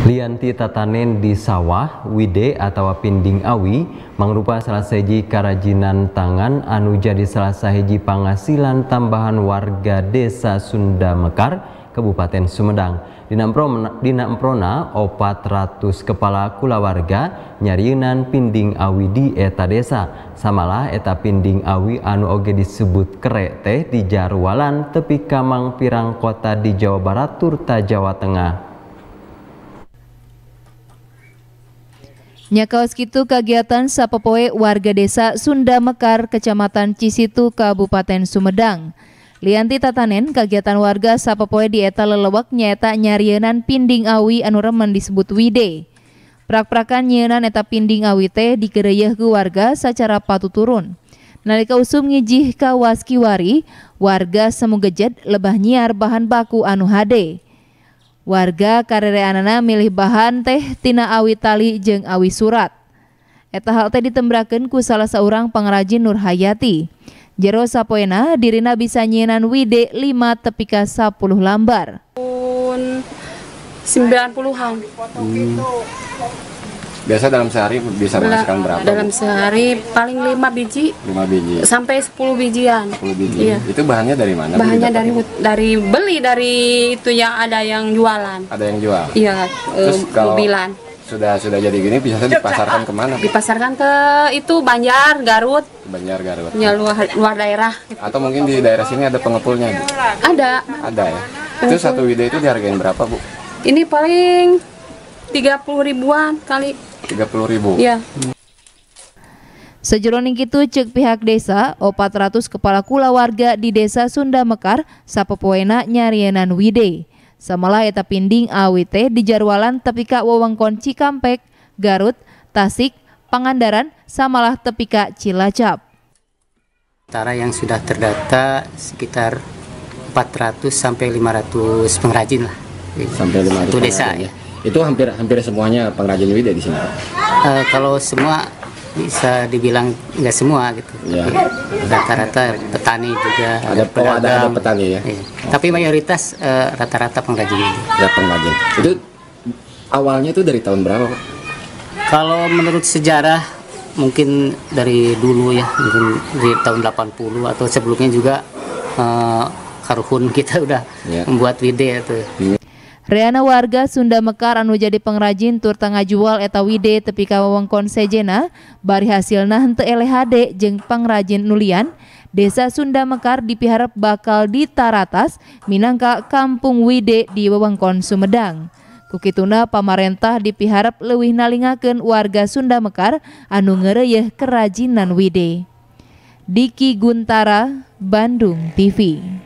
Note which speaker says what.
Speaker 1: Lianti tatanen di sawah, wide atau pinding awi, mangrupa salah seji karajinan tangan anu jadi salah sahiji pangasilan tambahan warga desa Sunda Mekar, Kabupaten Sumedang. Dina Emprona, Dina Emprona 400 kepala warga nyariunan pinding awi di eta desa. Samalah eta pinding awi anu oge disebut kere teh di Jarwalan tepi Kamang Pirang Kota di Jawa Barat Turta Jawa Tengah.
Speaker 2: Nyakaos Kitu kegiatan Sapopoe warga desa Sunda Mekar, Kecamatan Cisitu, Kabupaten Sumedang. Lianti Tatanen, kegiatan warga Sapopoe di eta lelewak nyaeta nyarienan pinding awi anu disebut wide. Prak-prakan nyienan eta pinding awi teh digereyeh ke warga secara patu turun. Nalika usum ngijih ka waskiwari, warga semu gejet lebah nyiar bahan baku anu hade warga karereanana milih bahan teh tina awi tali jeng awi surat eta hal teh ditembrakan ku salah seorang pengrajin Nur Hayati jero sapoena dirina bisa nyinan wide lima tepika 10 lambar
Speaker 3: 90-an
Speaker 4: hmm. Biasa dalam sehari bisa menghasilkan berapa? Dalam
Speaker 3: sehari paling 5 biji. 5 biji. Sampai 10 bijian.
Speaker 4: 10 biji. Iya. Itu bahannya dari mana? Bahannya
Speaker 3: dari dari beli dari itu yang ada yang jualan.
Speaker 4: Ada yang jual. Iya,
Speaker 3: eh, Terus um, kalau mobilan.
Speaker 4: Sudah sudah jadi gini bisa dipasarkan kemana?
Speaker 3: Dipasarkan ke itu Banjar, Garut.
Speaker 4: Banjar, Garut. Ya
Speaker 3: luar, luar daerah.
Speaker 4: Atau mungkin di daerah sini ada pengepulnya? Bu? Ada. Ada ya. Itu satu wide itu dihargain berapa, Bu?
Speaker 3: Ini paling 30 ribuan
Speaker 2: kali
Speaker 4: 30.000.
Speaker 2: Iya. Sejeroning itu cek pihak desa, 400 kepala kula warga di desa Sunda Mekar, Sapepoena Nyarienan Wide. Semalah eta pinding AWT di jarwalan tepika wewengkon Cikampek, Garut, Tasik, Pangandaran, samalah tepika Cilacap.
Speaker 5: Cara yang sudah terdata sekitar 400 sampai 500 pengrajin lah. Sampai 500 Satu desa ya. ya
Speaker 4: itu hampir hampir semuanya pengrajin wida di sini
Speaker 5: uh, kalau semua bisa dibilang nggak semua gitu rata ya. rata-rata petani juga ada pedagang, ada,
Speaker 4: petani ya iya. oh.
Speaker 5: tapi mayoritas eh, rata-rata uh, pengrajin
Speaker 4: ya pengrajin itu
Speaker 5: awalnya itu dari tahun berapa kalau menurut sejarah mungkin dari dulu ya mungkin di tahun 80 atau sebelumnya juga uh, eh, karuhun kita udah ya. membuat wide itu ya. hmm.
Speaker 2: Reana warga Sunda Mekar anu jadi pengrajin tur tengah jual eta wide tepi ka wewengkon Sejena bari hasilna henteu LHD jeng pengrajin nulian Desa Sunda Mekar dipiharap bakal ditaratas minangka Kampung Wide di wewengkon Sumedang. Kukituna pamarentah dipiharap leuwih nalingaken warga Sunda Mekar anu ngereyeh kerajinan Wide. Diki Guntara, Bandung TV.